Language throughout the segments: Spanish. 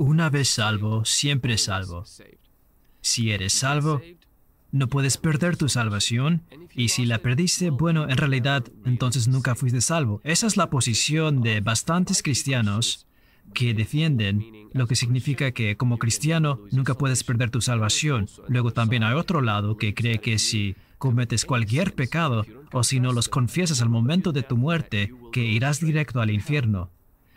Una vez salvo, siempre salvo. Si eres salvo, no puedes perder tu salvación y si la perdiste, bueno, en realidad entonces nunca fuiste salvo. Esa es la posición de bastantes cristianos que defienden, lo que significa que como cristiano nunca puedes perder tu salvación. Luego también hay otro lado que cree que si cometes cualquier pecado o si no los confiesas al momento de tu muerte, que irás directo al infierno.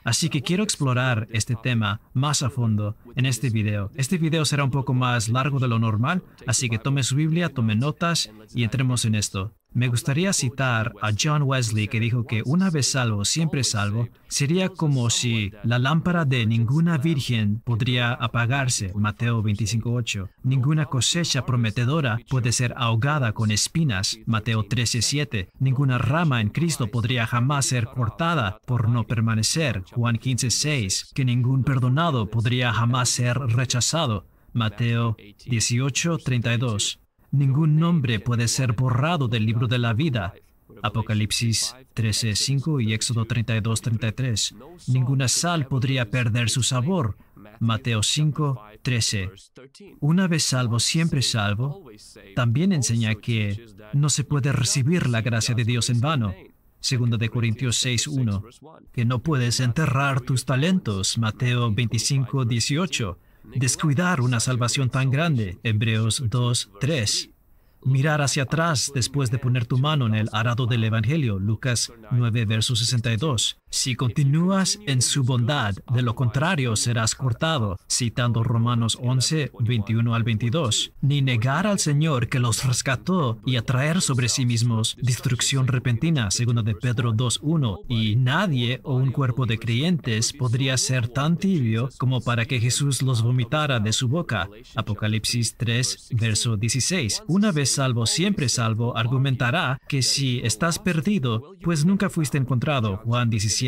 Así que quiero explorar este tema más a fondo en este video. Este video será un poco más largo de lo normal, así que tome su Biblia, tome notas y entremos en esto. Me gustaría citar a John Wesley que dijo que una vez salvo, siempre salvo, sería como si la lámpara de ninguna virgen podría apagarse, Mateo 25.8, ninguna cosecha prometedora puede ser ahogada con espinas, Mateo 13.7, ninguna rama en Cristo podría jamás ser cortada por no permanecer, Juan 15.6, que ningún perdonado podría jamás ser rechazado, Mateo 18.32. Ningún nombre puede ser borrado del libro de la vida. Apocalipsis 13:5 y Éxodo 32:33. Ninguna sal podría perder su sabor. Mateo 5:13. Una vez salvo, siempre salvo. También enseña que no se puede recibir la gracia de Dios en vano. (2 de Corintios 6:1. Que no puedes enterrar tus talentos. Mateo 25:18 descuidar una salvación tan grande. Hebreos 2, 3. Mirar hacia atrás después de poner tu mano en el arado del Evangelio. Lucas 9, verso 62. Si continúas en su bondad, de lo contrario serás cortado, citando Romanos 11, 21 al 22. Ni negar al Señor que los rescató y atraer sobre sí mismos destrucción repentina, segundo de Pedro 2.1. Y nadie o un cuerpo de creyentes podría ser tan tibio como para que Jesús los vomitara de su boca. Apocalipsis 3, verso 16. Una vez salvo, siempre salvo, argumentará que si estás perdido, pues nunca fuiste encontrado. Juan 17.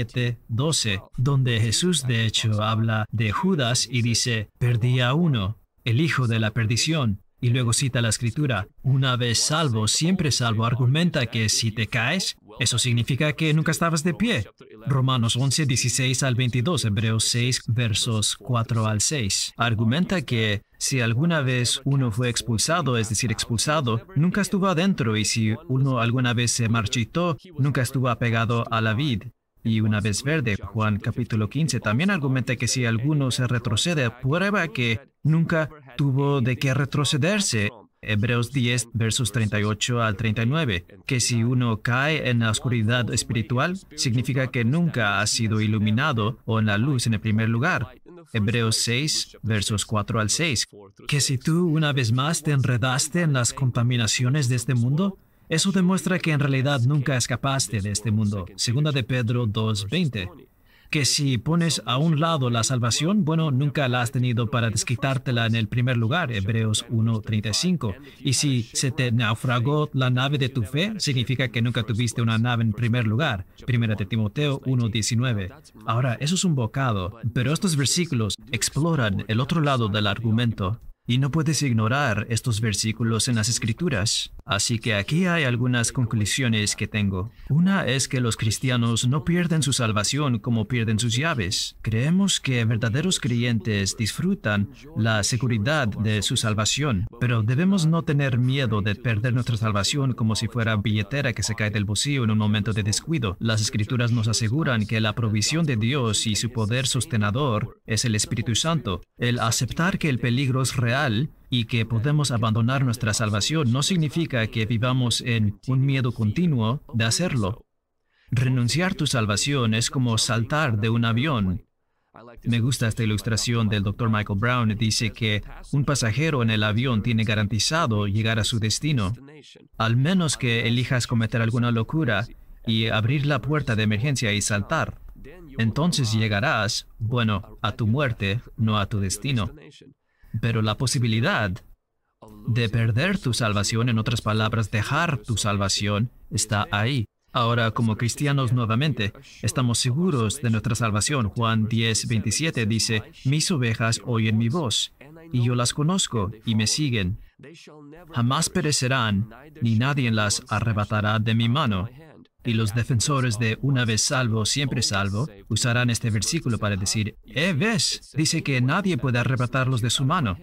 12, donde Jesús de hecho habla de Judas y dice, perdí a uno, el hijo de la perdición. Y luego cita la escritura, una vez salvo, siempre salvo, argumenta que si te caes, eso significa que nunca estabas de pie. Romanos 11, 16 al 22, Hebreos 6, versos 4 al 6. Argumenta que si alguna vez uno fue expulsado, es decir, expulsado, nunca estuvo adentro y si uno alguna vez se marchitó, nunca estuvo apegado a la vid. Y una vez verde, Juan capítulo 15 también argumenta que si alguno se retrocede, prueba que nunca tuvo de qué retrocederse. Hebreos 10, versos 38 al 39, que si uno cae en la oscuridad espiritual, significa que nunca ha sido iluminado o en la luz en el primer lugar. Hebreos 6, versos 4 al 6, que si tú una vez más te enredaste en las contaminaciones de este mundo, eso demuestra que en realidad nunca escapaste de este mundo. Segunda de Pedro 2.20 que si pones a un lado la salvación, bueno, nunca la has tenido para desquitártela en el primer lugar, Hebreos 1.35. Y si se te naufragó la nave de tu fe, significa que nunca tuviste una nave en primer lugar, Primera de Timoteo 1.19. Ahora, eso es un bocado, pero estos versículos exploran el otro lado del argumento. Y no puedes ignorar estos versículos en las escrituras. Así que aquí hay algunas conclusiones que tengo. Una es que los cristianos no pierden su salvación como pierden sus llaves. Creemos que verdaderos creyentes disfrutan la seguridad de su salvación, pero debemos no tener miedo de perder nuestra salvación como si fuera billetera que se cae del bocío en un momento de descuido. Las escrituras nos aseguran que la provisión de Dios y su poder sostenedor es el Espíritu Santo. El aceptar que el peligro es real y que podemos abandonar nuestra salvación no significa que vivamos en un miedo continuo de hacerlo. Renunciar tu salvación es como saltar de un avión. Me gusta esta ilustración del Dr. Michael Brown. Dice que un pasajero en el avión tiene garantizado llegar a su destino, al menos que elijas cometer alguna locura y abrir la puerta de emergencia y saltar. Entonces llegarás, bueno, a tu muerte, no a tu destino. Pero la posibilidad de perder tu salvación, en otras palabras, dejar tu salvación, está ahí. Ahora, como cristianos nuevamente, estamos seguros de nuestra salvación. Juan 10, 27 dice, mis ovejas oyen mi voz, y yo las conozco y me siguen. Jamás perecerán, ni nadie las arrebatará de mi mano. Y los defensores de una vez salvo, siempre salvo, usarán este versículo para decir, eh, ves, dice que nadie puede arrebatarlos de su mano.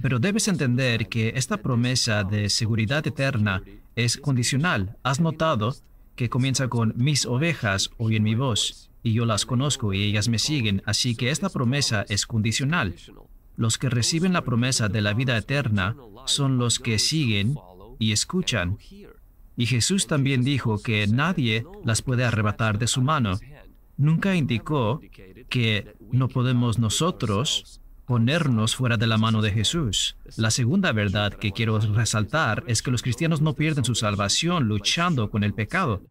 Pero debes entender que esta promesa de seguridad eterna es condicional. Has notado que comienza con mis ovejas oyen mi voz, y yo las conozco y ellas me siguen, así que esta promesa es condicional. Los que reciben la promesa de la vida eterna son los que siguen y escuchan. Y Jesús también dijo que nadie las puede arrebatar de su mano. Nunca indicó que no podemos nosotros ponernos fuera de la mano de Jesús. La segunda verdad que quiero resaltar es que los cristianos no pierden su salvación luchando con el pecado,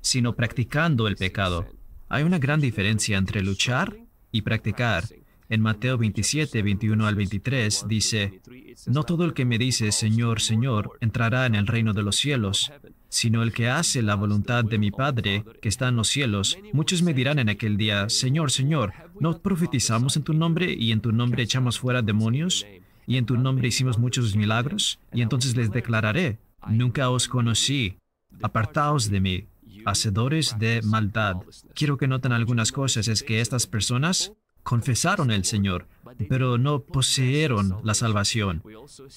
sino practicando el pecado. Hay una gran diferencia entre luchar y practicar. En Mateo 27, 21 al 23 dice, No todo el que me dice, Señor, Señor, entrará en el reino de los cielos, sino el que hace la voluntad de mi Padre, que está en los cielos. Muchos me dirán en aquel día, Señor, Señor, ¿no profetizamos en tu nombre y en tu nombre echamos fuera demonios? Y en tu nombre hicimos muchos milagros? Y entonces les declararé, Nunca os conocí, apartaos de mí, hacedores de maldad. Quiero que noten algunas cosas, es que estas personas confesaron el Señor, pero no poseeron la salvación.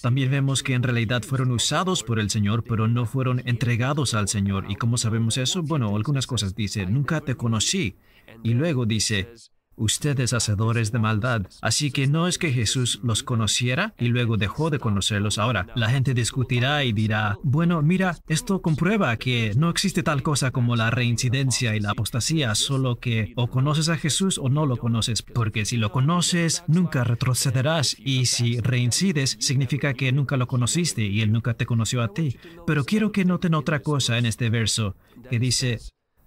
También vemos que en realidad fueron usados por el Señor, pero no fueron entregados al Señor. ¿Y cómo sabemos eso? Bueno, algunas cosas dice, nunca te conocí. Y luego dice, ustedes hacedores de maldad. Así que no es que Jesús los conociera y luego dejó de conocerlos. Ahora, la gente discutirá y dirá, bueno, mira, esto comprueba que no existe tal cosa como la reincidencia y la apostasía, solo que o conoces a Jesús o no lo conoces, porque si lo conoces, nunca retrocederás y si reincides, significa que nunca lo conociste y él nunca te conoció a ti. Pero quiero que noten otra cosa en este verso, que dice,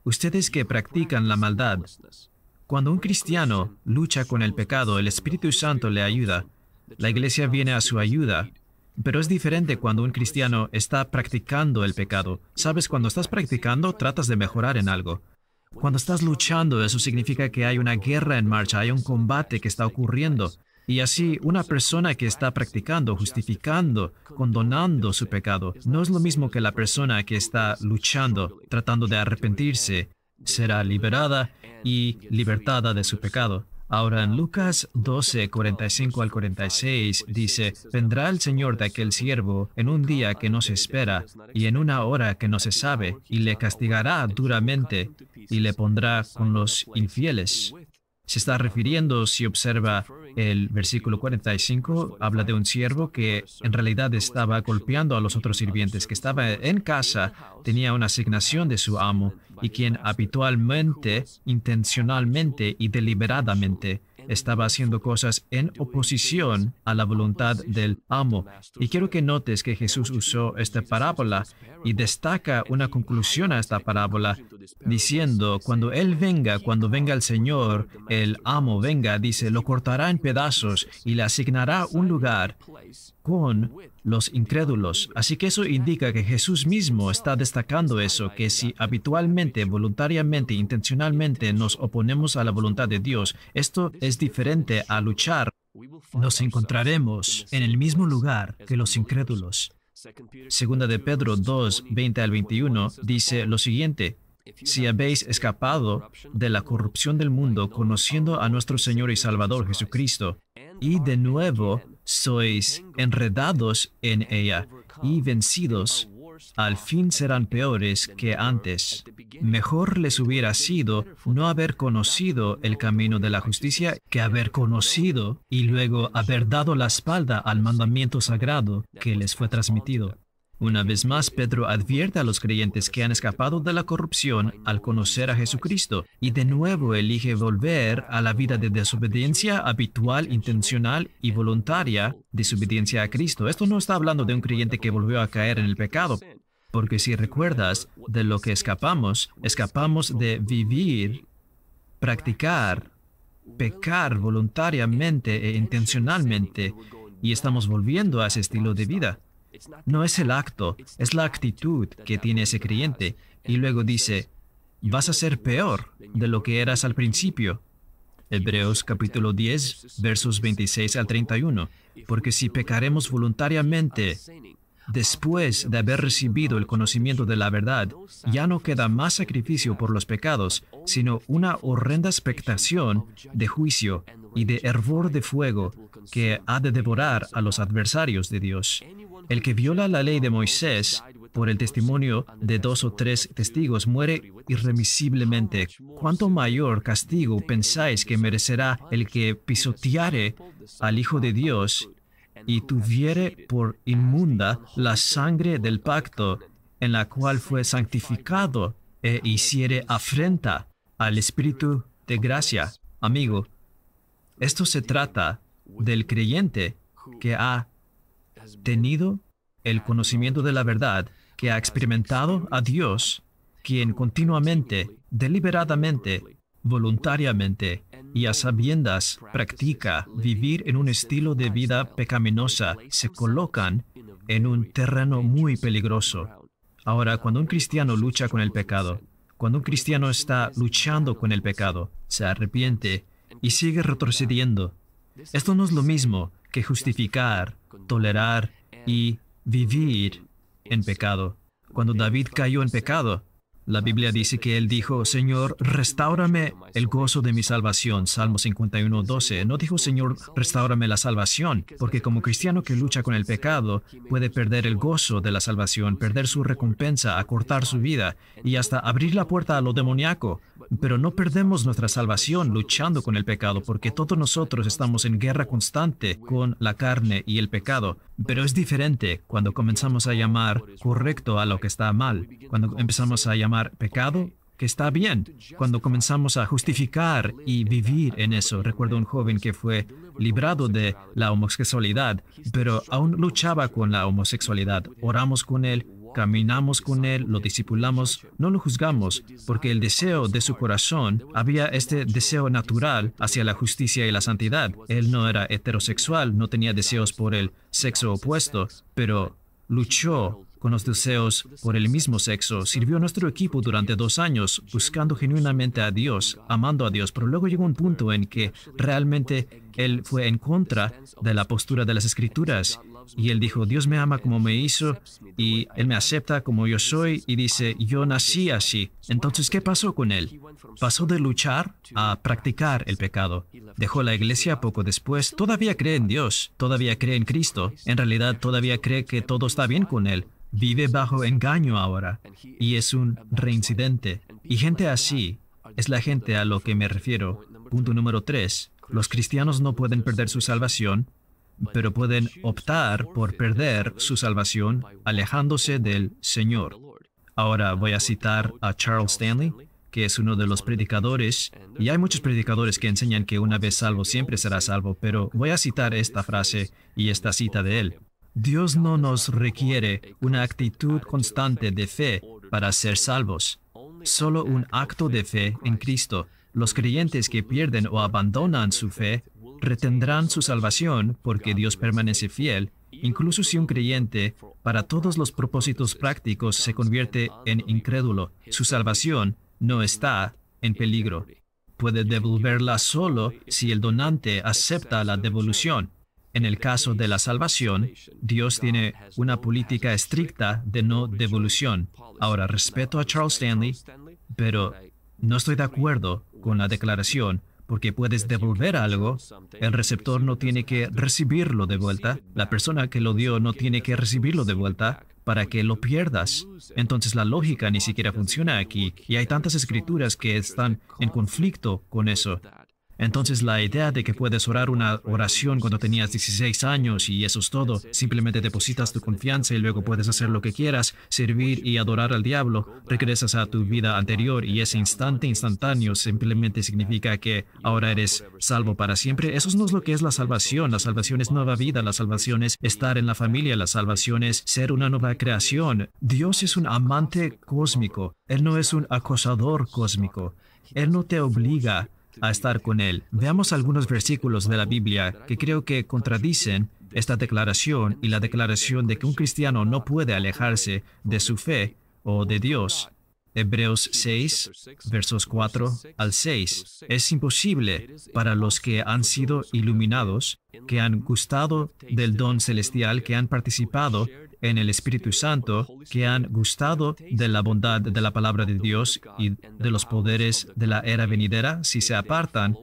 ustedes que practican la maldad, cuando un cristiano lucha con el pecado, el Espíritu Santo le ayuda. La iglesia viene a su ayuda. Pero es diferente cuando un cristiano está practicando el pecado. Sabes, cuando estás practicando, tratas de mejorar en algo. Cuando estás luchando, eso significa que hay una guerra en marcha, hay un combate que está ocurriendo. Y así, una persona que está practicando, justificando, condonando su pecado, no es lo mismo que la persona que está luchando, tratando de arrepentirse, será liberada y libertada de su pecado. Ahora en Lucas 12, 45 al 46 dice, vendrá el Señor de aquel siervo en un día que no se espera y en una hora que no se sabe, y le castigará duramente y le pondrá con los infieles se está refiriendo, si observa el versículo 45, habla de un siervo que en realidad estaba golpeando a los otros sirvientes, que estaba en casa, tenía una asignación de su amo y quien habitualmente, intencionalmente y deliberadamente estaba haciendo cosas en oposición a la voluntad del amo. Y quiero que notes que Jesús usó esta parábola y destaca una conclusión a esta parábola, diciendo, cuando Él venga, cuando venga el Señor, el amo venga, dice, lo cortará en pedazos y le asignará un lugar con los incrédulos. Así que eso indica que Jesús mismo está destacando eso, que si habitualmente, voluntariamente, intencionalmente nos oponemos a la voluntad de Dios, esto es diferente a luchar. Nos encontraremos en el mismo lugar que los incrédulos. Segunda de Pedro 2, 20 al 21 dice lo siguiente, si habéis escapado de la corrupción del mundo conociendo a nuestro Señor y Salvador Jesucristo, y de nuevo sois enredados en ella y vencidos, al fin serán peores que antes. Mejor les hubiera sido no haber conocido el camino de la justicia que haber conocido y luego haber dado la espalda al mandamiento sagrado que les fue transmitido. Una vez más, Pedro advierte a los creyentes que han escapado de la corrupción al conocer a Jesucristo y de nuevo elige volver a la vida de desobediencia habitual, intencional y voluntaria, desobediencia a Cristo. Esto no está hablando de un creyente que volvió a caer en el pecado, porque si recuerdas de lo que escapamos, escapamos de vivir, practicar, pecar voluntariamente e intencionalmente y estamos volviendo a ese estilo de vida. No es el acto, es la actitud que tiene ese creyente. Y luego dice, vas a ser peor de lo que eras al principio. Hebreos capítulo 10, versos 26 al 31. Porque si pecaremos voluntariamente, después de haber recibido el conocimiento de la verdad, ya no queda más sacrificio por los pecados, sino una horrenda expectación de juicio y de hervor de fuego que ha de devorar a los adversarios de Dios. El que viola la ley de Moisés por el testimonio de dos o tres testigos muere irremisiblemente. ¿Cuánto mayor castigo pensáis que merecerá el que pisoteare al Hijo de Dios y tuviere por inmunda la sangre del pacto en la cual fue santificado e hiciere afrenta al Espíritu de gracia? Amigo, esto se trata del creyente que ha tenido el conocimiento de la verdad, que ha experimentado a Dios, quien continuamente, deliberadamente, voluntariamente y a sabiendas practica vivir en un estilo de vida pecaminosa, se colocan en un terreno muy peligroso. Ahora, cuando un cristiano lucha con el pecado, cuando un cristiano está luchando con el pecado, se arrepiente y sigue retrocediendo. Esto no es lo mismo que justificar, tolerar y vivir en pecado. Cuando David cayó en pecado, la Biblia dice que él dijo, Señor, restaurame el gozo de mi salvación. Salmo 51, 12. No dijo, Señor, restaurame la salvación, porque como cristiano que lucha con el pecado, puede perder el gozo de la salvación, perder su recompensa, acortar su vida y hasta abrir la puerta a lo demoníaco. Pero no perdemos nuestra salvación luchando con el pecado, porque todos nosotros estamos en guerra constante con la carne y el pecado. Pero es diferente cuando comenzamos a llamar correcto a lo que está mal, cuando empezamos a llamar pecado que está bien, cuando comenzamos a justificar y vivir en eso. Recuerdo un joven que fue librado de la homosexualidad, pero aún luchaba con la homosexualidad. Oramos con él caminamos con Él, lo discipulamos, no lo juzgamos, porque el deseo de su corazón había este deseo natural hacia la justicia y la santidad. Él no era heterosexual, no tenía deseos por el sexo opuesto, pero luchó con los deseos por el mismo sexo. Sirvió nuestro equipo durante dos años, buscando genuinamente a Dios, amando a Dios, pero luego llegó un punto en que realmente él fue en contra de la postura de las escrituras. Y él dijo, Dios me ama como me hizo y él me acepta como yo soy y dice, yo nací así. Entonces, ¿qué pasó con él? Pasó de luchar a practicar el pecado. Dejó la iglesia poco después. Todavía cree en Dios, todavía cree en Cristo. En realidad, todavía cree que todo está bien con él vive bajo engaño ahora y es un reincidente. Y gente así es la gente a lo que me refiero. Punto número tres, los cristianos no pueden perder su salvación, pero pueden optar por perder su salvación alejándose del Señor. Ahora voy a citar a Charles Stanley, que es uno de los predicadores, y hay muchos predicadores que enseñan que una vez salvo siempre será salvo, pero voy a citar esta frase y esta cita de él. Dios no nos requiere una actitud constante de fe para ser salvos, solo un acto de fe en Cristo. Los creyentes que pierden o abandonan su fe retendrán su salvación porque Dios permanece fiel, incluso si un creyente, para todos los propósitos prácticos, se convierte en incrédulo. Su salvación no está en peligro. Puede devolverla solo si el donante acepta la devolución. En el caso de la salvación, Dios tiene una política estricta de no devolución. Ahora, respeto a Charles Stanley, pero no estoy de acuerdo con la declaración porque puedes devolver algo, el receptor no tiene que recibirlo de vuelta, la persona que lo dio no tiene que recibirlo de vuelta para que lo pierdas. Entonces la lógica ni siquiera funciona aquí y hay tantas escrituras que están en conflicto con eso. Entonces la idea de que puedes orar una oración cuando tenías 16 años y eso es todo, simplemente depositas tu confianza y luego puedes hacer lo que quieras, servir y adorar al diablo, regresas a tu vida anterior y ese instante instantáneo simplemente significa que ahora eres salvo para siempre. Eso no es lo que es la salvación. La salvación es nueva vida, la salvación es estar en la familia, la salvación es ser una nueva creación. Dios es un amante cósmico, Él no es un acosador cósmico. Él no te obliga, a estar con Él. Veamos algunos versículos de la Biblia que creo que contradicen esta declaración y la declaración de que un cristiano no puede alejarse de su fe o de Dios. Hebreos 6, versos 4 al 6. Es imposible para los que han sido iluminados, que han gustado del don celestial, que han participado en el Espíritu Santo, que han gustado de la bondad de la palabra de Dios y de los poderes de la era venidera, si se apartan,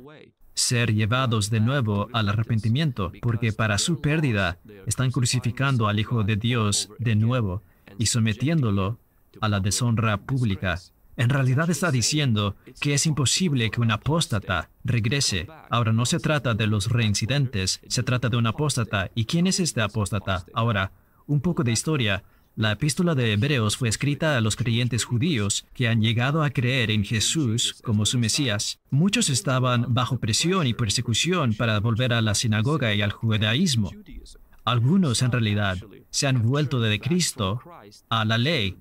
ser llevados de nuevo al arrepentimiento, porque para su pérdida están crucificando al Hijo de Dios de nuevo y sometiéndolo a la deshonra pública, en realidad está diciendo que es imposible que un apóstata regrese. Ahora no se trata de los reincidentes, se trata de un apóstata. ¿Y quién es este apóstata? Ahora, un poco de historia. La epístola de Hebreos fue escrita a los creyentes judíos que han llegado a creer en Jesús como su Mesías. Muchos estaban bajo presión y persecución para volver a la sinagoga y al judaísmo. Algunos en realidad se han vuelto de Cristo a la ley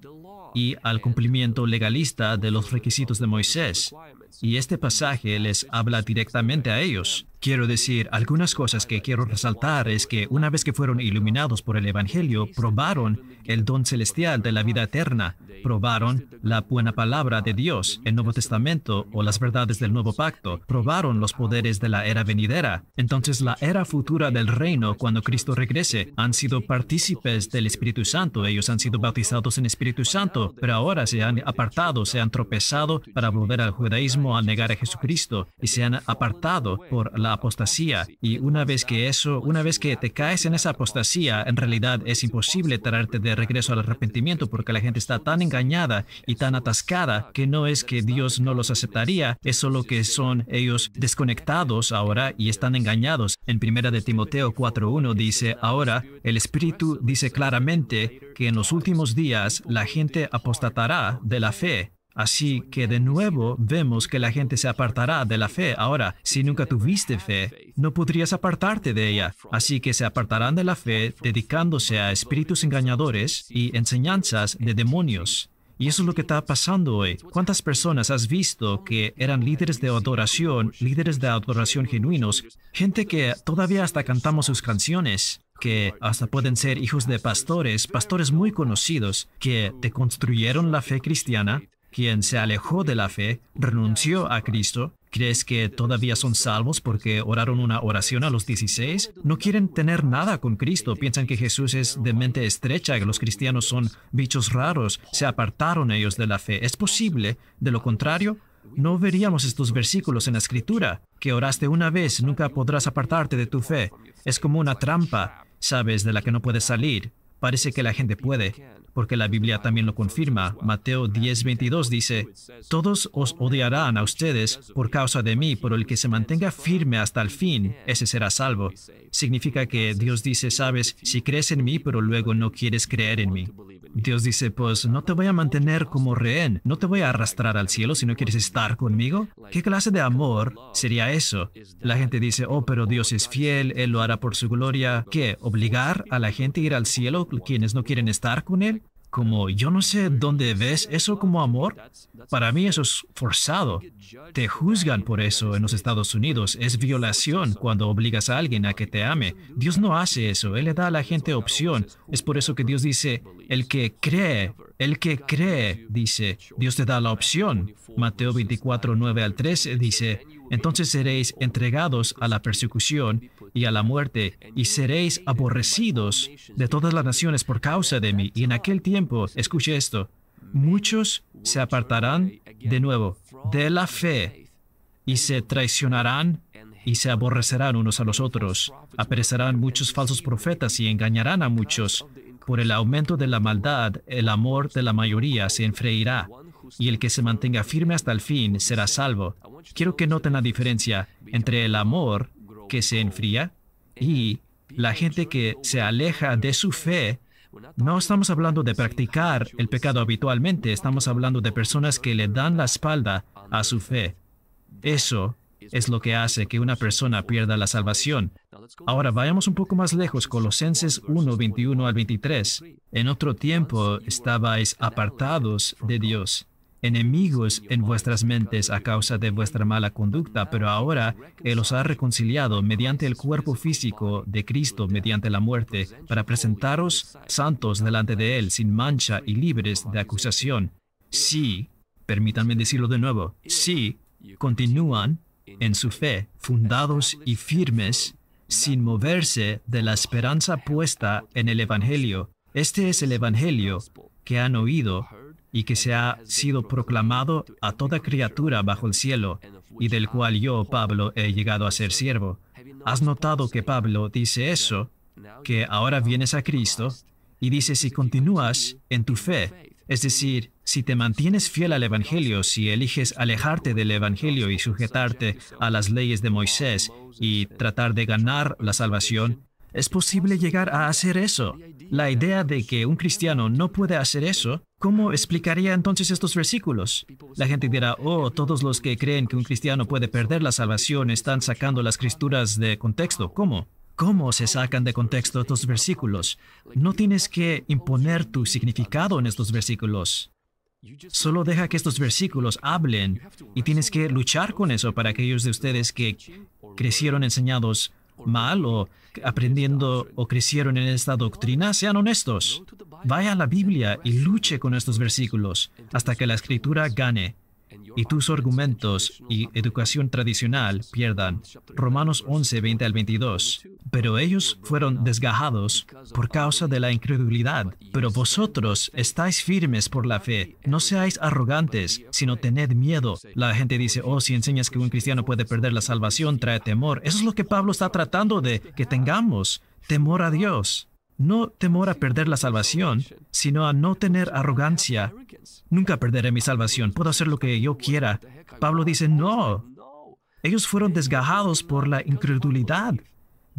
y al cumplimiento legalista de los requisitos de Moisés. Y este pasaje les habla directamente a ellos. Quiero decir, algunas cosas que quiero resaltar es que una vez que fueron iluminados por el Evangelio, probaron el don celestial de la vida eterna, probaron la buena palabra de Dios, el Nuevo Testamento o las verdades del Nuevo Pacto, probaron los poderes de la era venidera. Entonces la era futura del reino, cuando Cristo regrese, han sido partícipes del Espíritu Santo, ellos han sido bautizados en Espíritu Santo, pero ahora se han apartado, se han tropezado para volver al judaísmo a negar a Jesucristo y se han apartado por la apostasía. Y una vez que eso, una vez que te caes en esa apostasía, en realidad es imposible traerte de regreso al arrepentimiento porque la gente está tan engañada y tan atascada que no es que Dios no los aceptaría, es solo que son ellos desconectados ahora y están engañados. En primera de Timoteo 4.1 dice, ahora el Espíritu dice claramente que en los últimos días la gente apostatará de la fe Así que de nuevo vemos que la gente se apartará de la fe. Ahora, si nunca tuviste fe, no podrías apartarte de ella. Así que se apartarán de la fe dedicándose a espíritus engañadores y enseñanzas de demonios. Y eso es lo que está pasando hoy. ¿Cuántas personas has visto que eran líderes de adoración, líderes de adoración genuinos, gente que todavía hasta cantamos sus canciones? que hasta pueden ser hijos de pastores, pastores muy conocidos, que te construyeron la fe cristiana, quien se alejó de la fe, renunció a Cristo, ¿crees que todavía son salvos porque oraron una oración a los 16? No quieren tener nada con Cristo, piensan que Jesús es de mente estrecha, que los cristianos son bichos raros, se apartaron ellos de la fe. Es posible, de lo contrario, no veríamos estos versículos en la Escritura, que oraste una vez, nunca podrás apartarte de tu fe. Es como una trampa, sabes, de la que no puedes salir. Parece que la gente puede, porque la Biblia también lo confirma. Mateo 10:22 dice, Todos os odiarán a ustedes por causa de mí, pero el que se mantenga firme hasta el fin, ese será salvo. Significa que Dios dice, sabes, si crees en mí, pero luego no quieres creer en mí. Dios dice, pues no te voy a mantener como rehén, no te voy a arrastrar al cielo si no quieres estar conmigo. ¿Qué clase de amor sería eso? La gente dice, oh, pero Dios es fiel, Él lo hará por su gloria. ¿Qué? ¿Obligar a la gente a ir al cielo quienes no quieren estar con Él? Como yo no sé dónde ves eso como amor. Para mí eso es forzado. Te juzgan por eso en los Estados Unidos. Es violación cuando obligas a alguien a que te ame. Dios no hace eso. Él le da a la gente opción. Es por eso que Dios dice, el que cree, el que cree, dice, Dios te da la opción. Mateo 24, 9 al 13 dice, entonces seréis entregados a la persecución y a la muerte, y seréis aborrecidos de todas las naciones por causa de mí. Y en aquel tiempo, escuche esto, muchos se apartarán de nuevo de la fe y se traicionarán y se aborrecerán unos a los otros. Aparecerán muchos falsos profetas y engañarán a muchos. Por el aumento de la maldad, el amor de la mayoría se enfreirá, y el que se mantenga firme hasta el fin será salvo. Quiero que noten la diferencia entre el amor que se enfría y la gente que se aleja de su fe. No estamos hablando de practicar el pecado habitualmente, estamos hablando de personas que le dan la espalda a su fe. Eso es lo que hace que una persona pierda la salvación. Ahora vayamos un poco más lejos, Colosenses 1, 21 al 23. En otro tiempo estabais apartados de Dios enemigos en vuestras mentes a causa de vuestra mala conducta, pero ahora Él os ha reconciliado mediante el cuerpo físico de Cristo, mediante la muerte, para presentaros santos delante de Él, sin mancha y libres de acusación. Si, permítanme decirlo de nuevo, si continúan en su fe, fundados y firmes, sin moverse de la esperanza puesta en el Evangelio. Este es el Evangelio que han oído y que se ha sido proclamado a toda criatura bajo el cielo, y del cual yo, Pablo, he llegado a ser siervo. ¿Has notado que Pablo dice eso? Que ahora vienes a Cristo y dice si continúas en tu fe, es decir, si te mantienes fiel al Evangelio, si eliges alejarte del Evangelio y sujetarte a las leyes de Moisés y tratar de ganar la salvación, es posible llegar a hacer eso. La idea de que un cristiano no puede hacer eso, ¿cómo explicaría entonces estos versículos? La gente dirá, oh, todos los que creen que un cristiano puede perder la salvación están sacando las escrituras de contexto. ¿Cómo? ¿Cómo se sacan de contexto estos versículos? No tienes que imponer tu significado en estos versículos. Solo deja que estos versículos hablen y tienes que luchar con eso para aquellos de ustedes que crecieron enseñados mal o aprendiendo o crecieron en esta doctrina, sean honestos. Vaya a la Biblia y luche con estos versículos hasta que la escritura gane y tus argumentos y educación tradicional pierdan. Romanos 11, 20 al 22. Pero ellos fueron desgajados por causa de la incredulidad. Pero vosotros estáis firmes por la fe. No seáis arrogantes, sino tened miedo. La gente dice, oh, si enseñas que un cristiano puede perder la salvación, trae temor. Eso es lo que Pablo está tratando de que tengamos, temor a Dios. No temor a perder la salvación, sino a no tener arrogancia. Nunca perderé mi salvación, puedo hacer lo que yo quiera. Pablo dice, no. Ellos fueron desgajados por la incredulidad,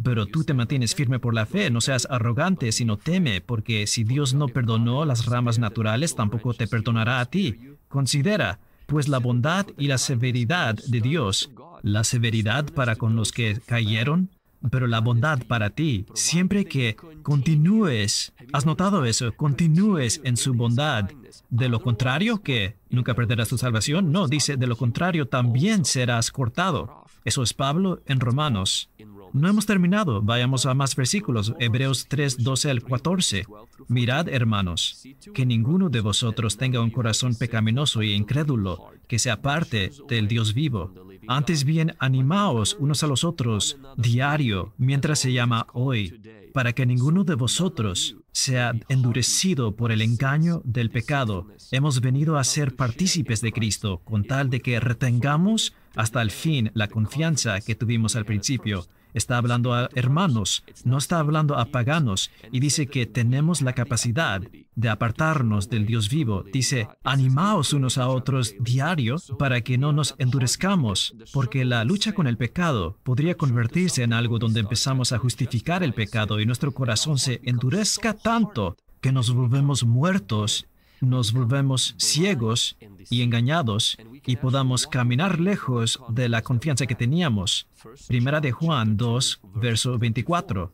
pero tú te mantienes firme por la fe, no seas arrogante, sino teme, porque si Dios no perdonó las ramas naturales, tampoco te perdonará a ti. Considera, pues, la bondad y la severidad de Dios, la severidad para con los que cayeron, pero la bondad para ti, siempre que continúes, has notado eso, continúes en su bondad. De lo contrario, que nunca perderás tu salvación. No, dice, de lo contrario también serás cortado. Eso es Pablo en Romanos. No hemos terminado, vayamos a más versículos, Hebreos 3, 12 al 14. Mirad, hermanos, que ninguno de vosotros tenga un corazón pecaminoso y incrédulo, que sea parte del Dios vivo antes bien, animaos unos a los otros diario, mientras se llama hoy, para que ninguno de vosotros sea endurecido por el engaño del pecado. Hemos venido a ser partícipes de Cristo, con tal de que retengamos hasta el fin la confianza que tuvimos al principio está hablando a hermanos, no está hablando a paganos, y dice que tenemos la capacidad de apartarnos del Dios vivo. Dice, animaos unos a otros diario para que no nos endurezcamos, porque la lucha con el pecado podría convertirse en algo donde empezamos a justificar el pecado y nuestro corazón se endurezca tanto que nos volvemos muertos nos volvemos ciegos y engañados y podamos caminar lejos de la confianza que teníamos. Primera de Juan 2, verso 24.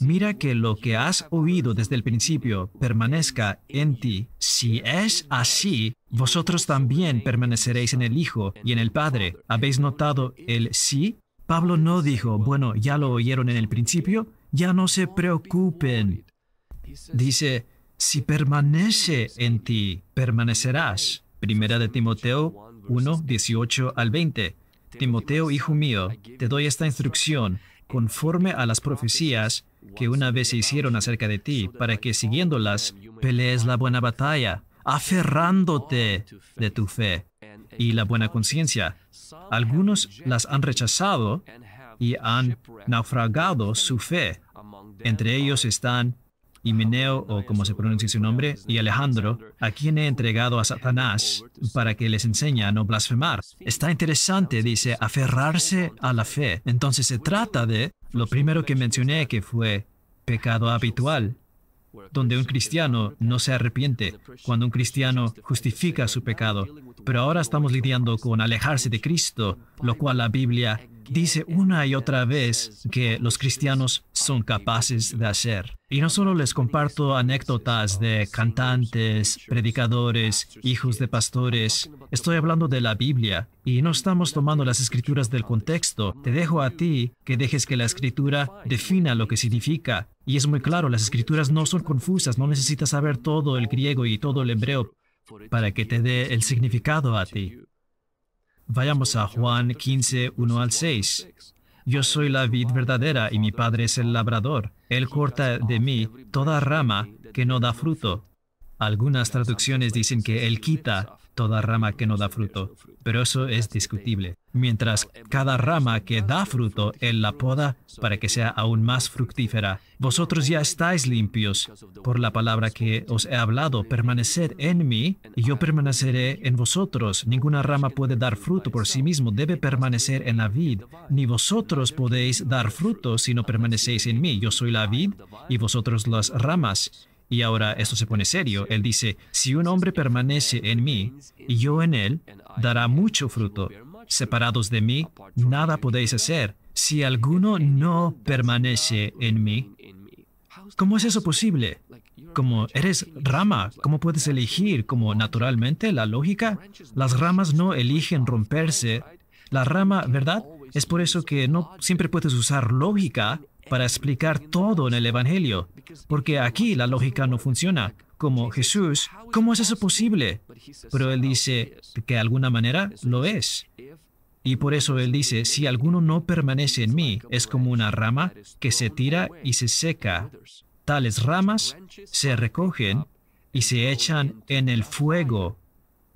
Mira que lo que has oído desde el principio permanezca en ti. Si es así, vosotros también permaneceréis en el Hijo y en el Padre. ¿Habéis notado el sí? Pablo no dijo, bueno, ya lo oyeron en el principio, ya no se preocupen. Dice, si permanece en ti, permanecerás. Primera de Timoteo 1, 18 al 20. Timoteo, hijo mío, te doy esta instrucción conforme a las profecías que una vez se hicieron acerca de ti, para que siguiéndolas pelees la buena batalla, aferrándote de tu fe y la buena conciencia. Algunos las han rechazado y han naufragado su fe. Entre ellos están Mineo, o como se pronuncia su nombre, y Alejandro, a quien he entregado a Satanás para que les enseñe a no blasfemar. Está interesante, dice, aferrarse a la fe. Entonces se trata de lo primero que mencioné, que fue pecado habitual, donde un cristiano no se arrepiente, cuando un cristiano justifica su pecado. Pero ahora estamos lidiando con alejarse de Cristo, lo cual la Biblia dice una y otra vez que los cristianos son capaces de hacer. Y no solo les comparto anécdotas de cantantes, predicadores, hijos de pastores, estoy hablando de la Biblia y no estamos tomando las escrituras del contexto. Te dejo a ti que dejes que la escritura defina lo que significa. Y es muy claro, las escrituras no son confusas, no necesitas saber todo el griego y todo el hebreo para que te dé el significado a ti. Vayamos a Juan 15, 1 al 6. Yo soy la vid verdadera y mi padre es el labrador. Él corta de mí toda rama que no da fruto. Algunas traducciones dicen que Él quita toda rama que no da fruto pero eso es discutible. Mientras cada rama que da fruto, Él la poda para que sea aún más fructífera. Vosotros ya estáis limpios por la palabra que os he hablado. Permaneced en mí y yo permaneceré en vosotros. Ninguna rama puede dar fruto por sí mismo, debe permanecer en la vid. Ni vosotros podéis dar fruto si no permanecéis en mí. Yo soy la vid y vosotros las ramas. Y ahora esto se pone serio. Él dice, si un hombre permanece en mí y yo en él, dará mucho fruto. Separados de mí, nada podéis hacer. Si alguno no permanece en mí, ¿cómo es eso posible? Como eres rama, ¿cómo puedes elegir? Como naturalmente, la lógica. Las ramas no eligen romperse. La rama, ¿verdad? Es por eso que no siempre puedes usar lógica para explicar todo en el Evangelio, porque aquí la lógica no funciona. Como Jesús, ¿cómo es eso posible? Pero él dice que de alguna manera lo es. Y por eso él dice, si alguno no permanece en mí, es como una rama que se tira y se seca. Tales ramas se recogen y se echan en el fuego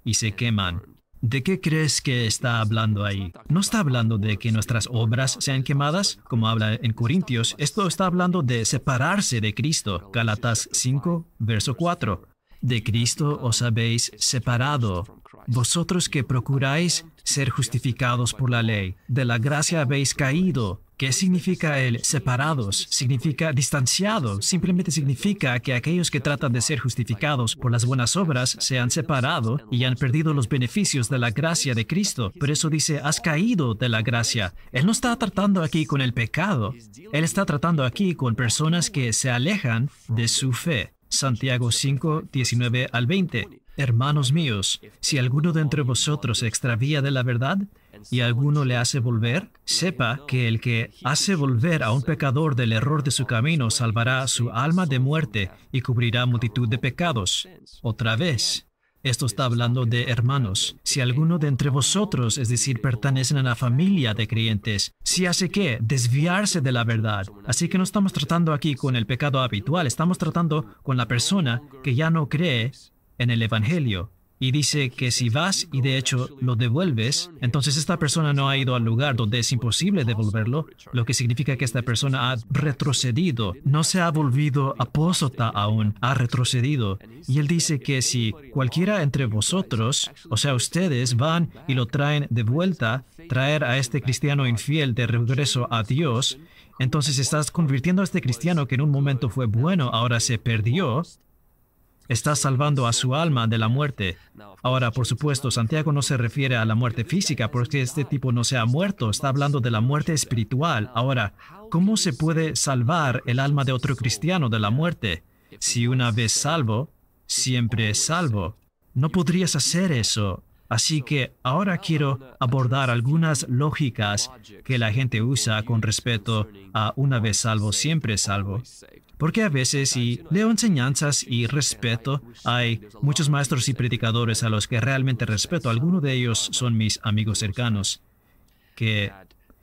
y se queman. ¿De qué crees que está hablando ahí? No está hablando de que nuestras obras sean quemadas, como habla en Corintios. Esto está hablando de separarse de Cristo. Galatas 5, verso 4. De Cristo os habéis separado, vosotros que procuráis ser justificados por la ley. De la gracia habéis caído, ¿Qué significa el separados? Significa distanciado. Simplemente significa que aquellos que tratan de ser justificados por las buenas obras se han separado y han perdido los beneficios de la gracia de Cristo. Por eso dice, has caído de la gracia. Él no está tratando aquí con el pecado. Él está tratando aquí con personas que se alejan de su fe. Santiago 5, 19 al 20. Hermanos míos, si alguno de entre vosotros se extravía de la verdad y alguno le hace volver, sepa que el que hace volver a un pecador del error de su camino salvará su alma de muerte y cubrirá multitud de pecados. Otra vez, esto está hablando de hermanos. Si alguno de entre vosotros, es decir, pertenecen a la familia de creyentes, si hace qué? desviarse de la verdad. Así que no estamos tratando aquí con el pecado habitual, estamos tratando con la persona que ya no cree en el Evangelio y dice que si vas y de hecho lo devuelves, entonces esta persona no ha ido al lugar donde es imposible devolverlo, lo que significa que esta persona ha retrocedido, no se ha volvido apóstata aún, ha retrocedido. Y él dice que si cualquiera entre vosotros, o sea ustedes, van y lo traen de vuelta, traer a este cristiano infiel de regreso a Dios, entonces estás convirtiendo a este cristiano que en un momento fue bueno, ahora se perdió, Está salvando a su alma de la muerte. Ahora, por supuesto, Santiago no se refiere a la muerte física porque este tipo no se ha muerto, está hablando de la muerte espiritual. Ahora, ¿cómo se puede salvar el alma de otro cristiano de la muerte? Si una vez salvo, siempre es salvo. No podrías hacer eso. Así que ahora quiero abordar algunas lógicas que la gente usa con respecto a una vez salvo, siempre salvo porque a veces si leo enseñanzas y respeto, hay muchos maestros y predicadores a los que realmente respeto, algunos de ellos son mis amigos cercanos, que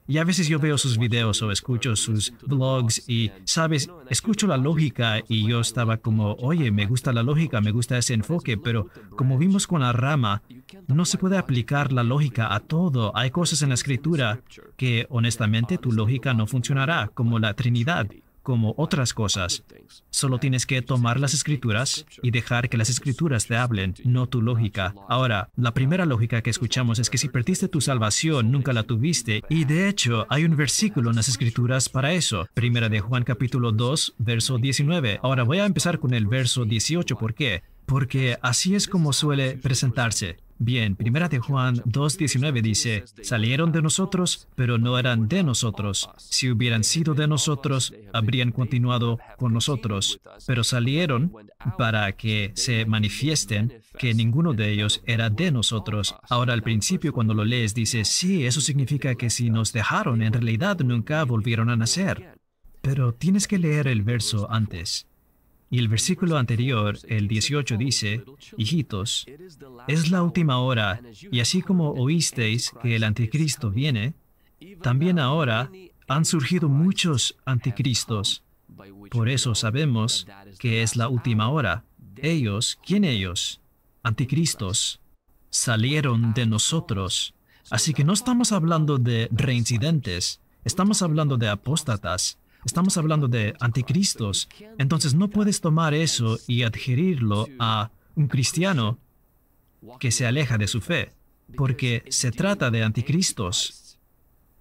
y a veces yo veo sus videos o escucho sus blogs y, sabes, escucho la lógica y yo estaba como, oye, me gusta la lógica, me gusta ese enfoque, pero como vimos con la rama, no se puede aplicar la lógica a todo. Hay cosas en la escritura que honestamente tu lógica no funcionará, como la Trinidad como otras cosas. Solo tienes que tomar las escrituras y dejar que las escrituras te hablen, no tu lógica. Ahora, la primera lógica que escuchamos es que si perdiste tu salvación, nunca la tuviste. Y de hecho, hay un versículo en las escrituras para eso. Primera de Juan capítulo 2, verso 19. Ahora voy a empezar con el verso 18. ¿Por qué? Porque así es como suele presentarse. Bien, primera de Juan 2.19 dice, salieron de nosotros, pero no eran de nosotros. Si hubieran sido de nosotros, habrían continuado con nosotros, pero salieron para que se manifiesten que ninguno de ellos era de nosotros. Ahora al principio cuando lo lees dice, sí, eso significa que si nos dejaron, en realidad nunca volvieron a nacer. Pero tienes que leer el verso antes. Y el versículo anterior, el 18, dice, Hijitos, es la última hora, y así como oísteis que el anticristo viene, también ahora han surgido muchos anticristos. Por eso sabemos que es la última hora. Ellos, ¿quién ellos? Anticristos, salieron de nosotros. Así que no estamos hablando de reincidentes, estamos hablando de apóstatas Estamos hablando de anticristos. Entonces no puedes tomar eso y adherirlo a un cristiano que se aleja de su fe, porque se trata de anticristos,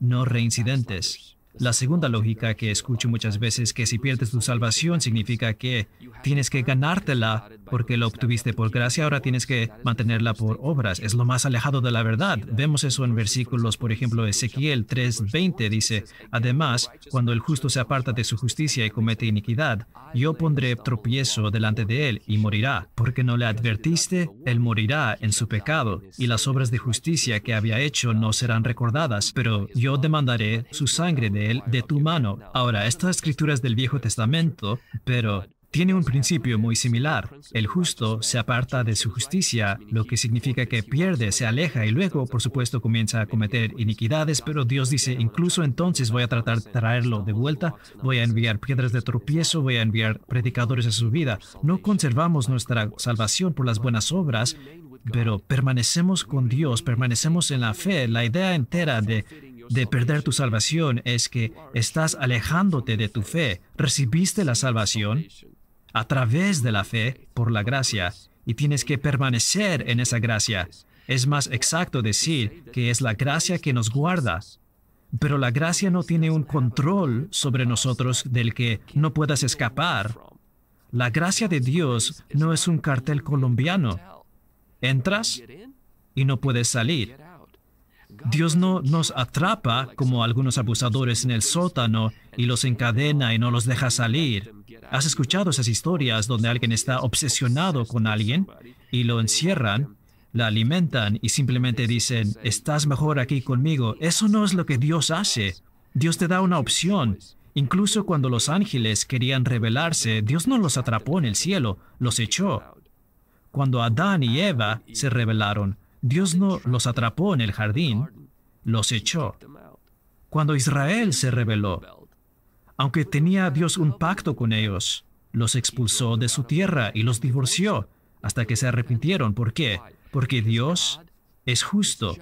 no reincidentes. La segunda lógica que escucho muchas veces que si pierdes tu salvación significa que tienes que ganártela porque la obtuviste por gracia, ahora tienes que mantenerla por obras. Es lo más alejado de la verdad. Vemos eso en versículos, por ejemplo, Ezequiel 3:20 dice, además, cuando el justo se aparta de su justicia y comete iniquidad, yo pondré tropiezo delante de él y morirá, porque no le advertiste, él morirá en su pecado, y las obras de justicia que había hecho no serán recordadas, pero yo demandaré su sangre de de tu mano. Ahora, esta escritura es del Viejo Testamento, pero tiene un principio muy similar. El justo se aparta de su justicia, lo que significa que pierde, se aleja y luego, por supuesto, comienza a cometer iniquidades, pero Dios dice, incluso entonces voy a tratar de traerlo de vuelta, voy a enviar piedras de tropiezo, voy a enviar predicadores a su vida. No conservamos nuestra salvación por las buenas obras, pero permanecemos con Dios, permanecemos en la fe. La idea entera de de perder tu salvación es que estás alejándote de tu fe. Recibiste la salvación a través de la fe por la gracia y tienes que permanecer en esa gracia. Es más exacto decir que es la gracia que nos guarda. Pero la gracia no tiene un control sobre nosotros del que no puedas escapar. La gracia de Dios no es un cartel colombiano. Entras y no puedes salir. Dios no nos atrapa como algunos abusadores en el sótano y los encadena y no los deja salir. ¿Has escuchado esas historias donde alguien está obsesionado con alguien y lo encierran, la alimentan y simplemente dicen, estás mejor aquí conmigo? Eso no es lo que Dios hace. Dios te da una opción. Incluso cuando los ángeles querían rebelarse, Dios no los atrapó en el cielo, los echó. Cuando Adán y Eva se rebelaron, Dios no los atrapó en el jardín, los echó. Cuando Israel se rebeló, aunque tenía Dios un pacto con ellos, los expulsó de su tierra y los divorció hasta que se arrepintieron. ¿Por qué? Porque Dios es justo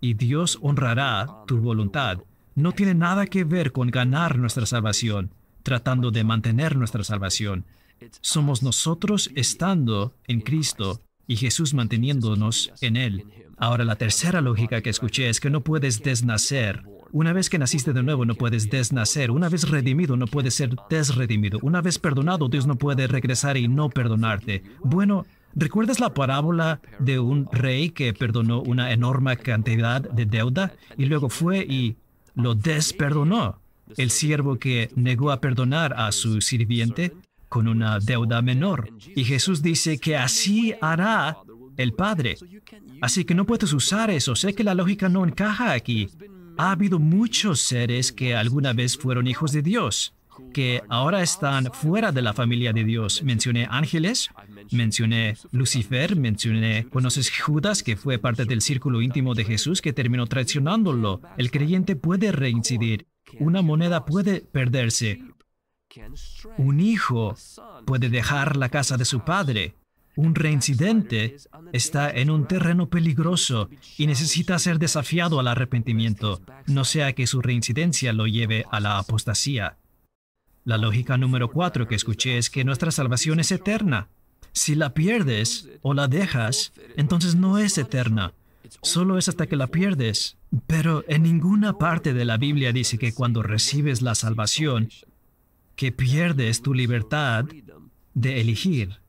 y Dios honrará tu voluntad. No tiene nada que ver con ganar nuestra salvación, tratando de mantener nuestra salvación. Somos nosotros estando en Cristo y Jesús manteniéndonos en él. Ahora, la tercera lógica que escuché es que no puedes desnacer. Una vez que naciste de nuevo, no puedes desnacer. Una vez redimido, no puedes ser desredimido. Una vez perdonado, Dios no puede regresar y no perdonarte. Bueno, ¿Recuerdas la parábola de un rey que perdonó una enorme cantidad de deuda y luego fue y lo desperdonó? El siervo que negó a perdonar a su sirviente con una deuda menor. Y Jesús dice que así hará el Padre. Así que no puedes usar eso. Sé que la lógica no encaja aquí. Ha habido muchos seres que alguna vez fueron hijos de Dios, que ahora están fuera de la familia de Dios. Mencioné ángeles, mencioné Lucifer, mencioné, conoces Judas, que fue parte del círculo íntimo de Jesús, que terminó traicionándolo. El creyente puede reincidir. Una moneda puede perderse. Un hijo puede dejar la casa de su padre. Un reincidente está en un terreno peligroso y necesita ser desafiado al arrepentimiento, no sea que su reincidencia lo lleve a la apostasía. La lógica número cuatro que escuché es que nuestra salvación es eterna. Si la pierdes o la dejas, entonces no es eterna. Solo es hasta que la pierdes. Pero en ninguna parte de la Biblia dice que cuando recibes la salvación, que pierdes tu libertad de elegir.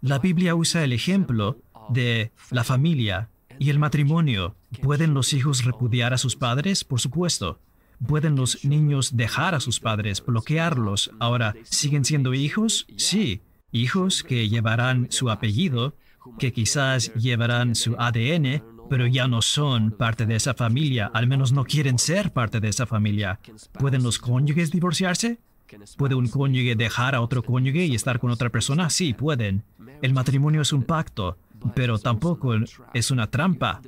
La Biblia usa el ejemplo de la familia y el matrimonio. ¿Pueden los hijos repudiar a sus padres? Por supuesto. ¿Pueden los niños dejar a sus padres, bloquearlos? Ahora, ¿siguen siendo hijos? Sí, hijos que llevarán su apellido, que quizás llevarán su ADN, pero ya no son parte de esa familia, al menos no quieren ser parte de esa familia. ¿Pueden los cónyuges divorciarse? ¿Puede un cónyuge dejar a otro cónyuge y estar con otra persona? Sí, pueden. El matrimonio es un pacto, pero tampoco es una trampa.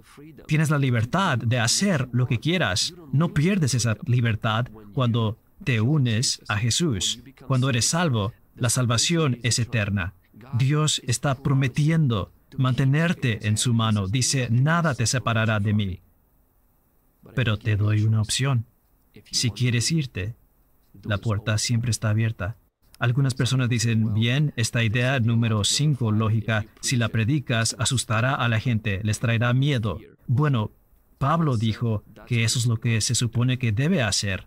Tienes la libertad de hacer lo que quieras. No pierdes esa libertad cuando te unes a Jesús. Cuando eres salvo, la salvación es eterna. Dios está prometiendo mantenerte en su mano. Dice, nada te separará de mí. Pero te doy una opción. Si quieres irte, la puerta siempre está abierta. Algunas personas dicen, bien, esta idea número 5 lógica, si la predicas, asustará a la gente, les traerá miedo. Bueno, Pablo dijo que eso es lo que se supone que debe hacer.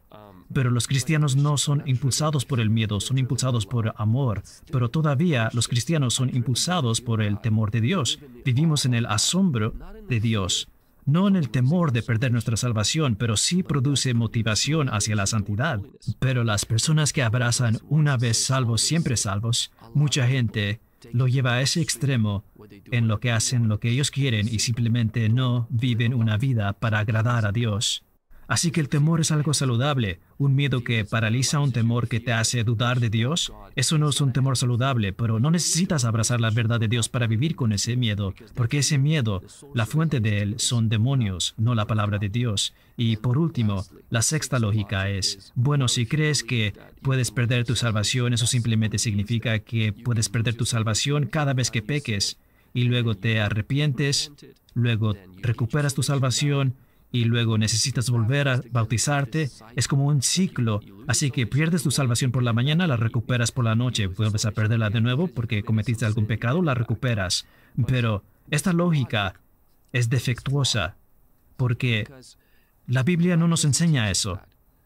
Pero los cristianos no son impulsados por el miedo, son impulsados por amor. Pero todavía los cristianos son impulsados por el temor de Dios. Vivimos en el asombro de Dios no en el temor de perder nuestra salvación, pero sí produce motivación hacia la santidad. Pero las personas que abrazan una vez salvos, siempre salvos, mucha gente lo lleva a ese extremo en lo que hacen lo que ellos quieren y simplemente no viven una vida para agradar a Dios. Así que el temor es algo saludable, un miedo que paraliza, un temor que te hace dudar de Dios. Eso no es un temor saludable, pero no necesitas abrazar la verdad de Dios para vivir con ese miedo, porque ese miedo, la fuente de él, son demonios, no la palabra de Dios. Y por último, la sexta lógica es, bueno, si crees que puedes perder tu salvación, eso simplemente significa que puedes perder tu salvación cada vez que peques y luego te arrepientes, luego recuperas tu salvación y luego necesitas volver a bautizarte, es como un ciclo. Así que pierdes tu salvación por la mañana, la recuperas por la noche, vuelves a perderla de nuevo porque cometiste algún pecado, la recuperas. Pero esta lógica es defectuosa porque la Biblia no nos enseña eso.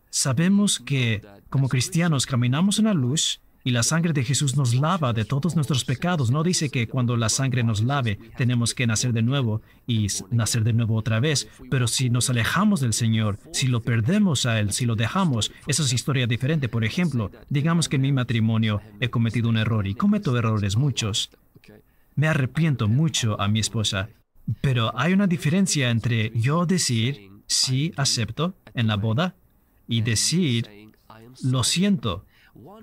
Sabemos que como cristianos caminamos en la luz y la sangre de Jesús nos lava de todos nuestros pecados. No dice que cuando la sangre nos lave tenemos que nacer de nuevo y nacer de nuevo otra vez. Pero si nos alejamos del Señor, si lo perdemos a Él, si lo dejamos, eso es historia diferente. Por ejemplo, digamos que en mi matrimonio he cometido un error y cometo errores muchos. Me arrepiento mucho a mi esposa. Pero hay una diferencia entre yo decir, sí, acepto en la boda y decir, lo siento,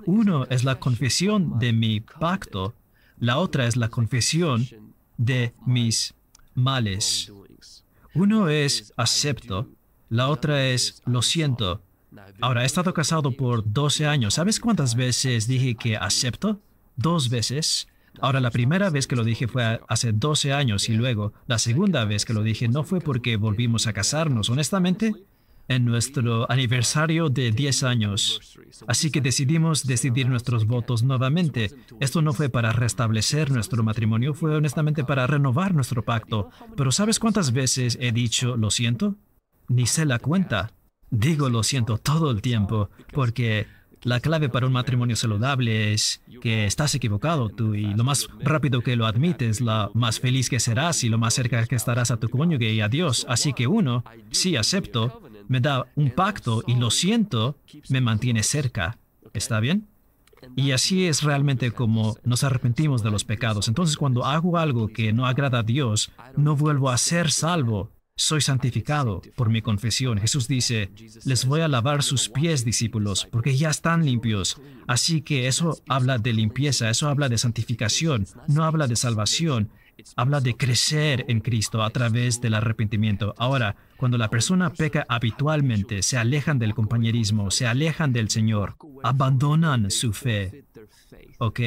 uno es la confesión de mi pacto, la otra es la confesión de mis males. Uno es acepto, la otra es lo siento. Ahora, he estado casado por 12 años. ¿Sabes cuántas veces dije que acepto? Dos veces. Ahora, la primera vez que lo dije fue hace 12 años y luego la segunda vez que lo dije no fue porque volvimos a casarnos. Honestamente, en nuestro aniversario de 10 años. Así que decidimos decidir nuestros votos nuevamente. Esto no fue para restablecer nuestro matrimonio, fue honestamente para renovar nuestro pacto. Pero ¿sabes cuántas veces he dicho lo siento? Ni se la cuenta. Digo lo siento todo el tiempo, porque la clave para un matrimonio saludable es que estás equivocado tú y lo más rápido que lo admites, lo más feliz que serás y lo más cerca que estarás a tu cónyuge y a Dios. Así que uno, sí acepto, me da un pacto y lo siento, me mantiene cerca. ¿Está bien? Y así es realmente como nos arrepentimos de los pecados. Entonces cuando hago algo que no agrada a Dios, no vuelvo a ser salvo. Soy santificado por mi confesión. Jesús dice, les voy a lavar sus pies, discípulos, porque ya están limpios. Así que eso habla de limpieza, eso habla de santificación, no habla de salvación habla de crecer en Cristo a través del arrepentimiento. Ahora, cuando la persona peca habitualmente, se alejan del compañerismo, se alejan del Señor, abandonan su fe. ¿Ok?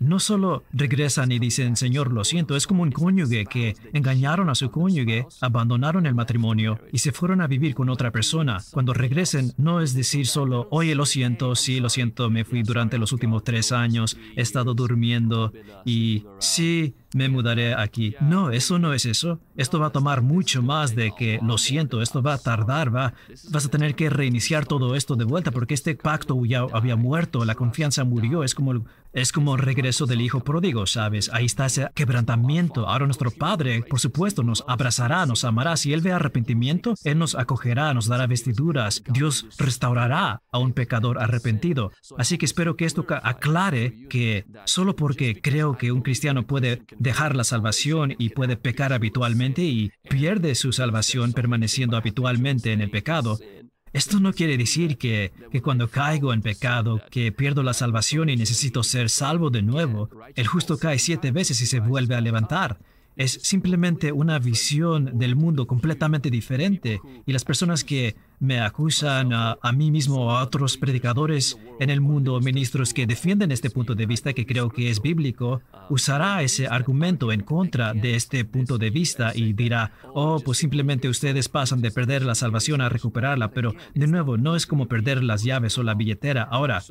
No solo regresan y dicen, Señor, lo siento, es como un cónyuge que engañaron a su cónyuge, abandonaron el matrimonio y se fueron a vivir con otra persona. Cuando regresen, no es decir solo, oye, lo siento, sí, lo siento, me fui durante los últimos tres años, he estado durmiendo y sí, me mudaré aquí. No, eso no es eso. Esto va a tomar mucho más de que, lo siento, esto va a tardar, va, vas a tener que reiniciar todo esto de vuelta porque este pacto ya había muerto, la confianza murió, es como es como el regreso del hijo pródigo, ¿sabes? Ahí está ese quebrantamiento. Ahora nuestro Padre, por supuesto, nos abrazará, nos amará. Si Él ve arrepentimiento, Él nos acogerá, nos dará vestiduras. Dios restaurará a un pecador arrepentido. Así que espero que esto aclare que solo porque creo que un cristiano puede dejar la salvación y puede pecar habitualmente y pierde su salvación permaneciendo habitualmente en el pecado, esto no quiere decir que, cuando caigo en pecado, que pierdo la salvación y necesito ser salvo de nuevo. El justo cae siete veces y se vuelve a levantar. Es simplemente una visión del mundo completamente diferente y las personas que me acusan a, mí mismo o a otros predicadores en el mundo, ministros que defienden este punto de vista que creo que es bíblico, usará ese argumento en contra de este punto de vista y dirá, oh, pues simplemente ustedes pasan de perder la salvación a recuperarla, pero de nuevo, no es como perder las llaves o la billetera. Ahora,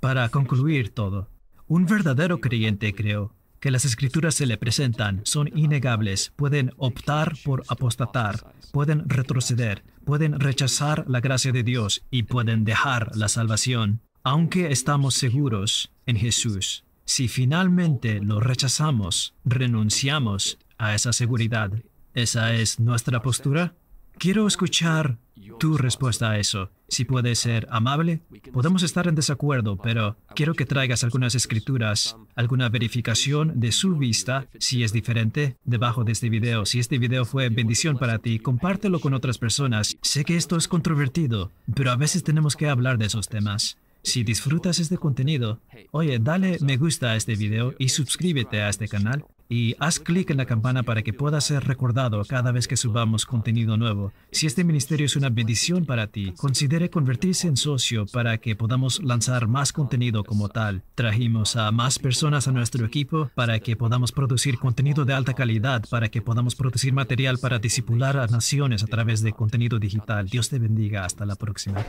para concluir todo, un verdadero creyente, creo, que las escrituras se le presentan son innegables, pueden optar por apostatar, pueden retroceder, pueden rechazar la gracia de Dios y pueden dejar la salvación, aunque estamos seguros en Jesús. Si finalmente lo rechazamos, renunciamos a esa seguridad. ¿Esa es nuestra postura? Quiero escuchar tu respuesta a eso. Si puedes ser amable, podemos estar en desacuerdo, pero quiero que traigas algunas escrituras, alguna verificación de su vista, si es diferente, debajo de este video. Si este video fue bendición para ti, compártelo con otras personas. Sé que esto es controvertido, pero a veces tenemos que hablar de esos temas. Si disfrutas este contenido, oye, dale me gusta a este video y suscríbete a este canal y haz clic en la campana para que pueda ser recordado cada vez que subamos contenido nuevo. Si este ministerio es una bendición para ti, considere convertirse en socio para que podamos lanzar más contenido como tal. Trajimos a más personas a nuestro equipo para que podamos producir contenido de alta calidad, para que podamos producir material para disipular a naciones a través de contenido digital. Dios te bendiga. Hasta la próxima.